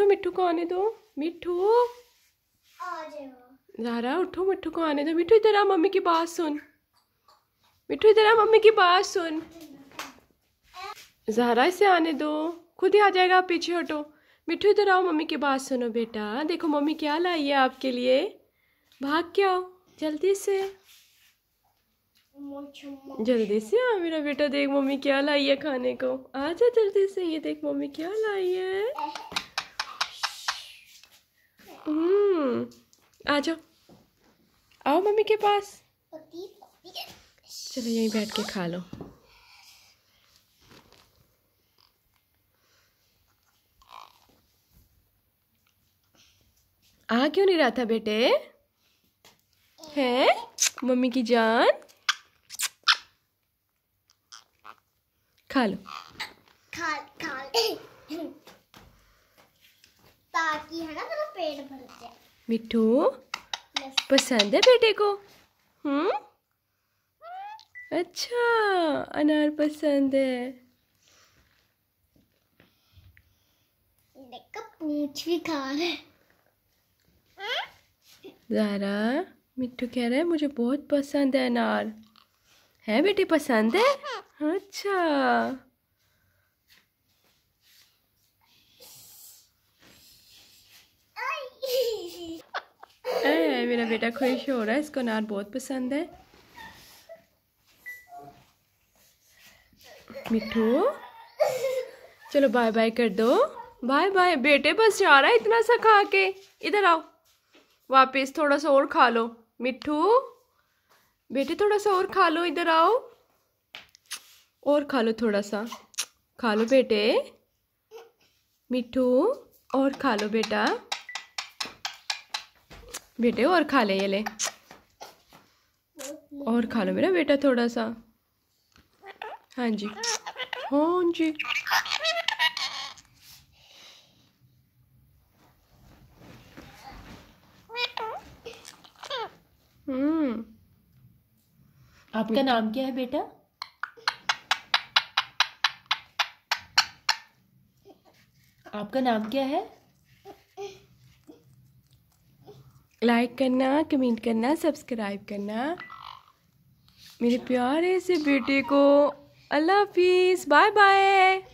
तो मिठू को आने दो मिठू जरा उठो मिठू को आने दो मिठू इधर आ मम्मी की बात सुन मिठू इधर आ मम्मी की बात सुन जहरा इसे आने दो खुद ही आ जाएगा आप पीछे हटो मिठू इधर आओ मम्मी की बात सुनो बेटा देखो मम्मी क्या लाई है आपके लिए भाग के आओ जल्दी से जल्दी से आ मेरा बेटा देख मम्मी क्या लाई है खाने को आजा जल्दी से ये देख मम्मी क्या लाई है आ जाओ आओ मम्मी के पास चलो यहीं बैठ के खा लो आ क्यों नहीं रहा था बेटे है मम्मी की जान खा लो खा खा ताकि है ना पेट मिठू पसंद है बेटे को हम्म अच्छा अनार पसंद है पूछ भी खा रहे जारा मिट्टू कह रहा है मुझे बहुत पसंद है अनार है बेटी पसंद है हाँ, हाँ। अच्छा मेरा बेटा खुश हो रहा है इसको अनार बहुत पसंद है मिठू चलो बाय बाय कर दो बाय बाय बेटे बस जा रहा है इतना सा खा के इधर आओ वापस थोड़ा सा और खा लो मिठू बेटे थोड़ा सा और खा लो इधर आओ और खा लो थोड़ा सा खा लो बेटे मिठू और खा लो बेटा बेटे और खा ले ये ले और खा लो मेरा बेटा थोड़ा सा हाँ जी हाँ जी हम्म आपका नाम क्या है बेटा आपका नाम क्या है लाइक करना कमेंट करना सब्सक्राइब करना मेरे प्यारे से बेटे को अल्लाह हाफिज़ बाय बाय